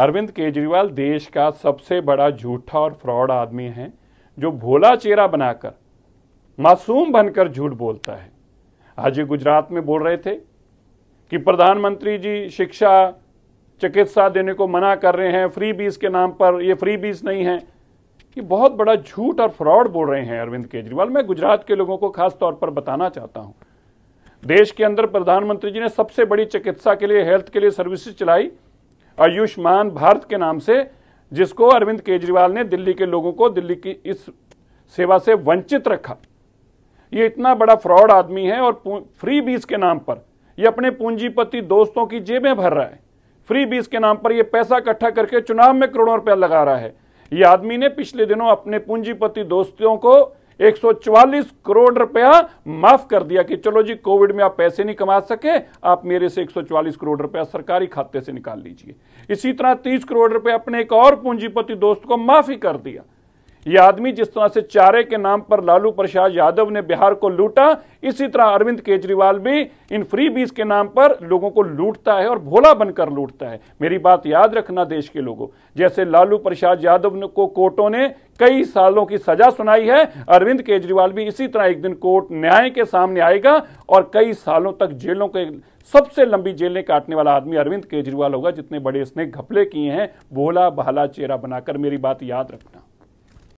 अरविंद केजरीवाल देश का सबसे बड़ा झूठा और फ्रॉड आदमी है जो भोला चेहरा बनाकर मासूम बनकर झूठ बोलता है आज ये गुजरात में बोल रहे थे कि प्रधानमंत्री जी शिक्षा चिकित्सा देने को मना कर रहे हैं फ्री बीस के नाम पर ये फ्री बीस नहीं है ये बहुत बड़ा झूठ और फ्रॉड बोल रहे हैं अरविंद केजरीवाल मैं गुजरात के लोगों को खास तौर पर बताना चाहता हूं देश के अंदर प्रधानमंत्री जी ने सबसे बड़ी चिकित्सा के लिए हेल्थ के लिए सर्विसेज चलाई आयुष्मान भारत के नाम से जिसको अरविंद केजरीवाल ने दिल्ली के लोगों को दिल्ली की इस सेवा से वंचित रखा ये इतना बड़ा फ्रॉड आदमी है और फ्री बीज के नाम पर ये अपने पूंजीपति दोस्तों की जेबें भर रहा है फ्री बीज के नाम पर ये पैसा इकट्ठा करके चुनाव में करोड़ों रुपया लगा रहा है ये आदमी ने पिछले दिनों अपने पूंजीपति दोस्तों को 144 करोड़ रुपया माफ कर दिया कि चलो जी कोविड में आप पैसे नहीं कमा सके आप मेरे से 144 करोड़ रुपया सरकारी खाते से निकाल लीजिए इसी तरह 30 करोड़ रुपया अपने एक और पूंजीपति दोस्त को माफ ही कर दिया ये आदमी जिस तरह से चारे के नाम पर लालू प्रसाद यादव ने बिहार को लूटा इसी तरह अरविंद केजरीवाल भी इन फ्री बीज के नाम पर लोगों को लूटता है और भोला बनकर लूटता है मेरी बात याद रखना देश के लोगों जैसे लालू प्रसाद यादव को कोर्टों ने कई सालों की सजा सुनाई है अरविंद केजरीवाल भी इसी तरह एक दिन कोर्ट न्याय के सामने आएगा और कई सालों तक जेलों के सबसे लंबी जेलें काटने वाला आदमी अरविंद केजरीवाल होगा जितने बड़े इसने घपले किए हैं भोला बहला चेहरा बनाकर मेरी बात याद रखना